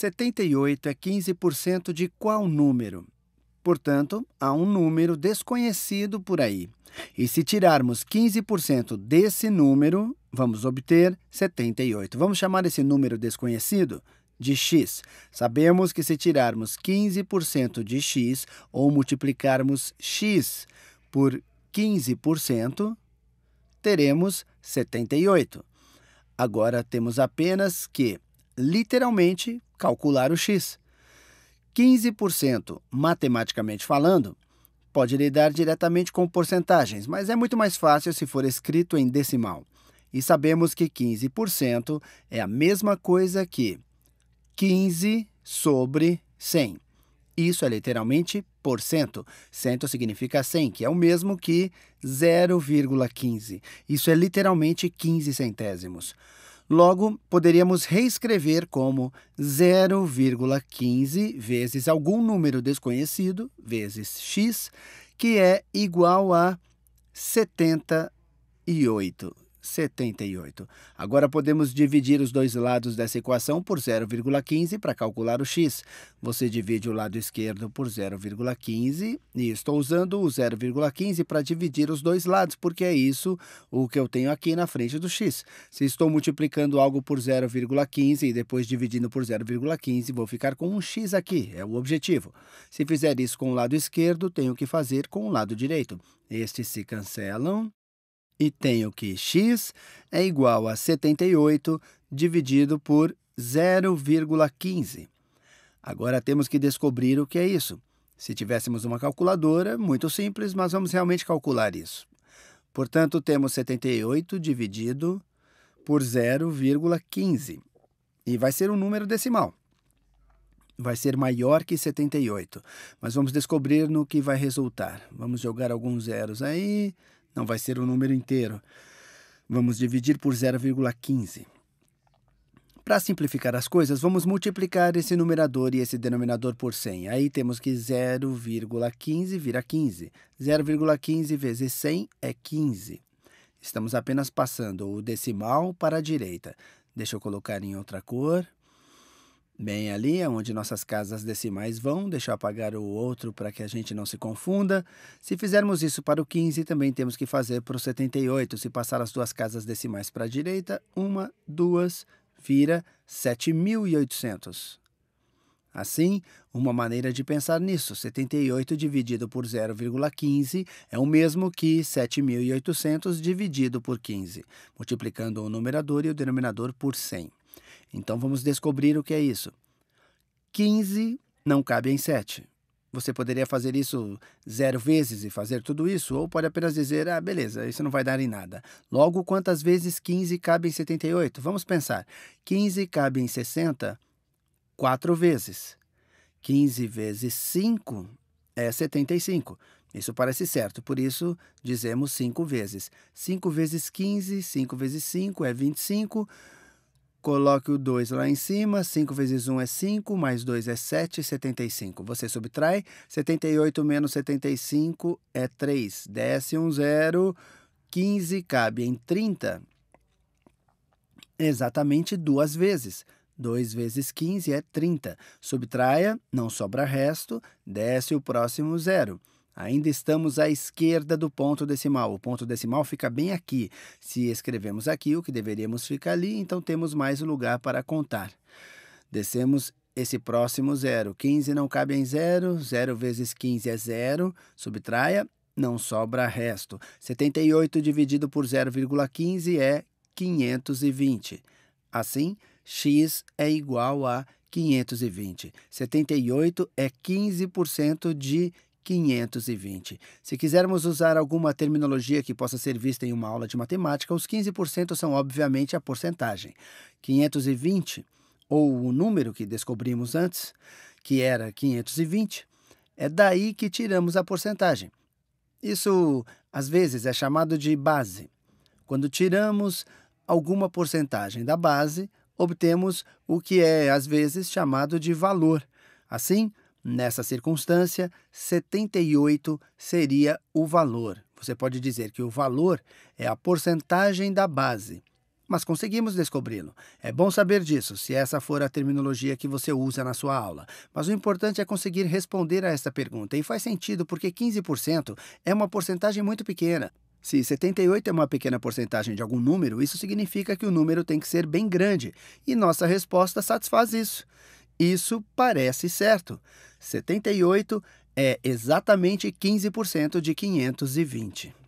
78 é 15% de qual número? Portanto, há um número desconhecido por aí. E se tirarmos 15% desse número, vamos obter 78. Vamos chamar esse número desconhecido de x. Sabemos que se tirarmos 15% de x ou multiplicarmos x por 15%, teremos 78. Agora temos apenas que literalmente calcular o x. 15%, matematicamente falando, pode lidar diretamente com porcentagens, mas é muito mais fácil se for escrito em decimal. E sabemos que 15% é a mesma coisa que 15 sobre 100. Isso é literalmente por cento. Cento significa 100, que é o mesmo que 0,15. Isso é literalmente 15 centésimos. Logo, poderíamos reescrever como 0,15 vezes algum número desconhecido, vezes x, que é igual a 78. 78. Agora podemos dividir os dois lados dessa equação por 0,15 para calcular o x. Você divide o lado esquerdo por 0,15 e estou usando o 0,15 para dividir os dois lados, porque é isso o que eu tenho aqui na frente do x. Se estou multiplicando algo por 0,15 e depois dividindo por 0,15, vou ficar com um x aqui, é o objetivo. Se fizer isso com o lado esquerdo, tenho que fazer com o lado direito. Estes se cancelam e tenho que x é igual a 78 dividido por 0,15. Agora temos que descobrir o que é isso. Se tivéssemos uma calculadora, muito simples, mas vamos realmente calcular isso. Portanto, temos 78 dividido por 0,15. E vai ser um número decimal. Vai ser maior que 78. Mas vamos descobrir no que vai resultar. Vamos jogar alguns zeros aí. Não vai ser o número inteiro. Vamos dividir por 0,15. Para simplificar as coisas, vamos multiplicar esse numerador e esse denominador por 100. Aí temos que 0,15 vira 15. 0,15 vezes 100 é 15. Estamos apenas passando o decimal para a direita. Deixa eu colocar em outra cor. Bem ali é onde nossas casas decimais vão, deixa eu apagar o outro para que a gente não se confunda. Se fizermos isso para o 15, também temos que fazer para o 78. Se passar as duas casas decimais para a direita, uma, duas, vira 7.800. Assim, uma maneira de pensar nisso, 78 dividido por 0,15 é o mesmo que 7.800 dividido por 15, multiplicando o numerador e o denominador por 100. Então vamos descobrir o que é isso. 15 não cabe em 7. Você poderia fazer isso zero vezes e fazer tudo isso, ou pode apenas dizer, ah, beleza, isso não vai dar em nada. Logo, quantas vezes 15 cabe em 78? Vamos pensar. 15 cabe em 60? Quatro vezes. 15 vezes 5 é 75. Isso parece certo, por isso dizemos 5 vezes. 5 vezes 15, 5 vezes 5 é 25. Coloque o 2 lá em cima, 5 vezes 1 é 5, mais 2 é 7, 75. Você subtrai, 78 menos 75 é 3. Desce um zero, 15 cabe em 30. Exatamente duas vezes. 2 vezes 15 é 30. Subtraia, não sobra resto, desce o próximo zero. Ainda estamos à esquerda do ponto decimal. O ponto decimal fica bem aqui. Se escrevemos aqui, o que deveríamos ficar ali, então temos mais lugar para contar. Descemos esse próximo zero. 15 não cabe em zero. 0 vezes 15 é zero. Subtraia, não sobra resto. 78 dividido por 0,15 é 520. Assim, x é igual a 520. 78 é 15% de 520. Se quisermos usar alguma terminologia que possa ser vista em uma aula de matemática, os 15% são obviamente a porcentagem. 520, ou o número que descobrimos antes, que era 520, é daí que tiramos a porcentagem. Isso às vezes é chamado de base. Quando tiramos alguma porcentagem da base, obtemos o que é às vezes chamado de valor. Assim, Nessa circunstância, 78 seria o valor. Você pode dizer que o valor é a porcentagem da base. Mas conseguimos descobri-lo. É bom saber disso, se essa for a terminologia que você usa na sua aula. Mas o importante é conseguir responder a esta pergunta, e faz sentido porque 15% é uma porcentagem muito pequena. Se 78 é uma pequena porcentagem de algum número, isso significa que o número tem que ser bem grande, e nossa resposta satisfaz isso. Isso parece certo. 78 é exatamente 15% de 520.